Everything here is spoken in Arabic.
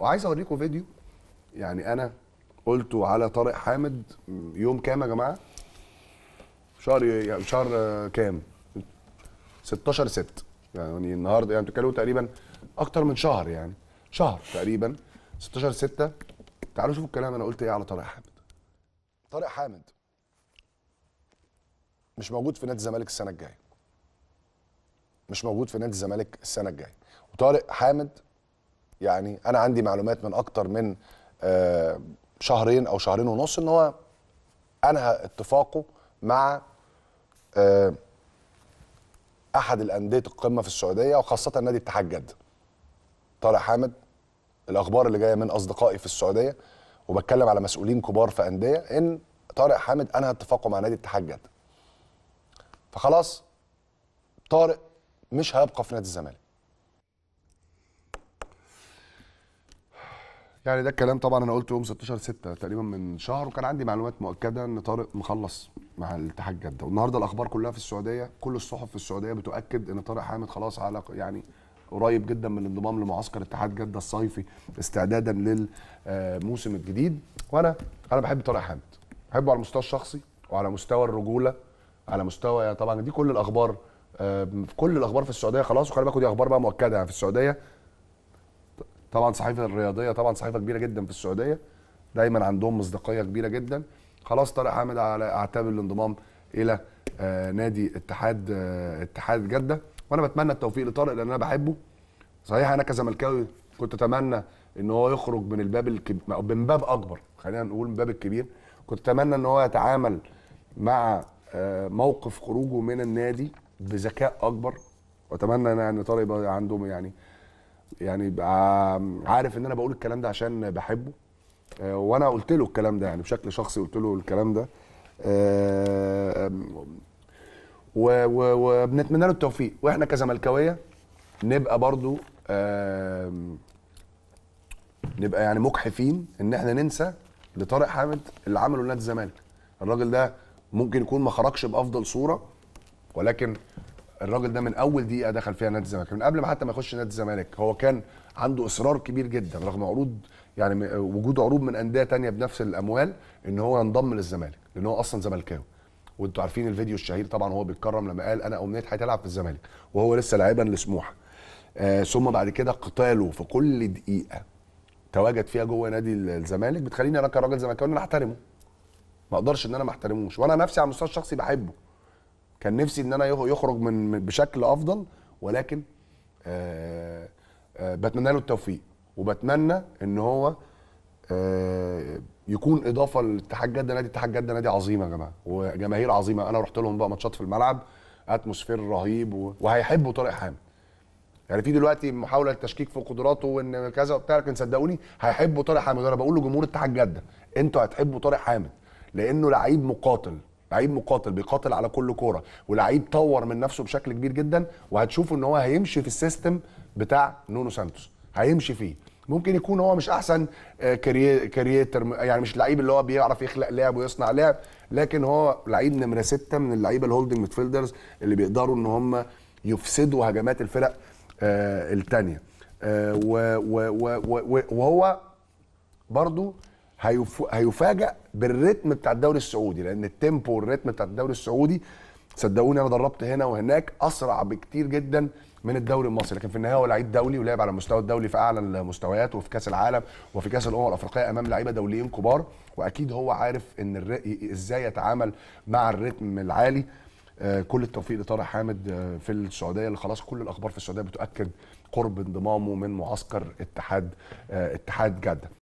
وعايز اوريكم فيديو يعني انا قلته على طارق حامد يوم كام يا جماعه شهر يعني شهر كام 16 6 يعني النهارده يعني بتتكلموا تقريبا اكتر من شهر يعني شهر تقريبا 16 6 تعالوا شوفوا الكلام انا قلت ايه على طارق حامد طارق حامد مش موجود في نادي الزمالك السنه الجايه مش موجود في نادي الزمالك السنه الجايه وطارق حامد يعني انا عندي معلومات من اكتر من آه، شهرين او شهرين ونص ان هو انهى اتفاقه مع آه، احد الانديه القمه في السعوديه وخاصه نادي اتحاد جده طارق حامد الاخبار اللي جايه من اصدقائي في السعوديه وبتكلم على مسؤولين كبار في انديه ان طارق حامد انهى اتفاقه مع نادي اتحاد جده فخلاص طارق مش هيبقى في نادي الزمالك يعني ده الكلام طبعا انا قلته يوم 16 6 تقريبا من شهر وكان عندي معلومات مؤكده ان طارق مخلص مع الاتحاد جده والنهارده الاخبار كلها في السعوديه كل الصحف في السعوديه بتؤكد ان طارق حامد خلاص على يعني قريب جدا من الانضمام لمعسكر اتحاد جده الصيفي استعدادا للموسم الجديد وانا انا بحب طارق حامد بحبه على المستوى الشخصي وعلى مستوى الرجوله على مستوى طبعا دي كل الاخبار في آه، كل الاخبار في السعوديه خلاص وخلي بالكوا دي اخبار بقى مؤكده يعني في السعوديه طبعا صحيفه الرياضيه طبعا صحيفه كبيره جدا في السعوديه دايما عندهم مصداقيه كبيره جدا خلاص طارق حامد على اعتاب الانضمام الى آه، نادي اتحاد آه، اتحاد جده وانا بتمنى التوفيق لطارق لان انا بحبه صحيح انا كزملكاوي كنت اتمنى ان هو يخرج من الباب الكبير من باب اكبر خلينا نقول من باب الكبير كنت اتمنى ان هو يتعامل مع آه، موقف خروجه من النادي بذكاء اكبر واتمنى ان يعني طارق يبقى عنده يعني يعني يبقى عارف ان انا بقول الكلام ده عشان بحبه آه، وانا قلت له الكلام ده يعني بشكل شخصي قلت له الكلام ده آه، وبنتمنى له التوفيق واحنا كزملكاويه نبقى برضو نبقى يعني مجحفين ان احنا ننسى لطارق حامد اللي عمله لنادي الزمالك الراجل ده ممكن يكون ما خرجش بافضل صوره ولكن الراجل ده من اول دقيقه دخل فيها نادي الزمالك من قبل ما حتى ما يخش نادي الزمالك هو كان عنده اصرار كبير جدا رغم عروض يعني وجود عروض من انديه تانية بنفس الاموال ان هو ينضم للزمالك لان هو اصلا زملكاوي وانتوا عارفين الفيديو الشهير طبعا هو بيتكرم لما قال انا امنيت حياتي العب في الزمالك وهو لسه لاعبا لسموحه آه ثم بعد كده قتاله في كل دقيقه تواجد فيها جوه نادي الزمالك بتخليني انا كراجل زملكاوي ان انا احترمه ما اقدرش ان انا ما احترموش وانا نفسي على المستوى الشخصي بحبه كان نفسي ان انا يخرج من بشكل افضل ولكن آه، آه، بتمنى له التوفيق وبتمنى ان هو آه، يكون اضافه لاتحاد جده نادي اتحاد جده نادي عظيم يا جماعه وجماهير عظيمه انا رحت لهم بقى ماتشات في الملعب اتموسفير رهيب و... وهيحبوا طارق حامد يعني في دلوقتي محاوله للتشكيك في قدراته وان كذا وبتاع لكن صدقوني هيحبوا طارق حامد انا بقول لجمهور اتحاد جده انتوا هتحبوا طارق حامد لانه لعيب مقاتل لعيب مقاتل بيقاتل على كل كوره ولعيب طور من نفسه بشكل كبير جدا وهتشوفوا ان هو هيمشي في السيستم بتاع نونو سانتوس هيمشي فيه ممكن يكون هو مش احسن آه، كرييتر يعني مش لعيب اللي هو بيعرف يخلق لعب ويصنع لعب لكن هو لعيب نمره سته من اللعيبه الهولدنج ميدفيلدرز اللي بيقدروا ان هم يفسدوا هجمات الفرق آه، الثانيه آه، وهو برضو هيفاجئ بالريتم بتاع الدوري السعودي لان التيمبو والريتم بتاع الدوري السعودي صدقوني انا دربت هنا وهناك اسرع بكتير جدا من الدوري المصري لكن في النهايه هو لعيب دولي ولعب على مستوى الدولي في اعلى المستويات وفي كاس العالم وفي كاس الامم الافريقيه امام لعيبه دوليين كبار واكيد هو عارف ان ازاي يتعامل مع الريتم العالي آه، كل التوفيق لطارق حامد آه، في السعوديه اللي خلاص كل الاخبار في السعوديه بتؤكد قرب انضمامه من معسكر اتحاد آه، اتحاد جده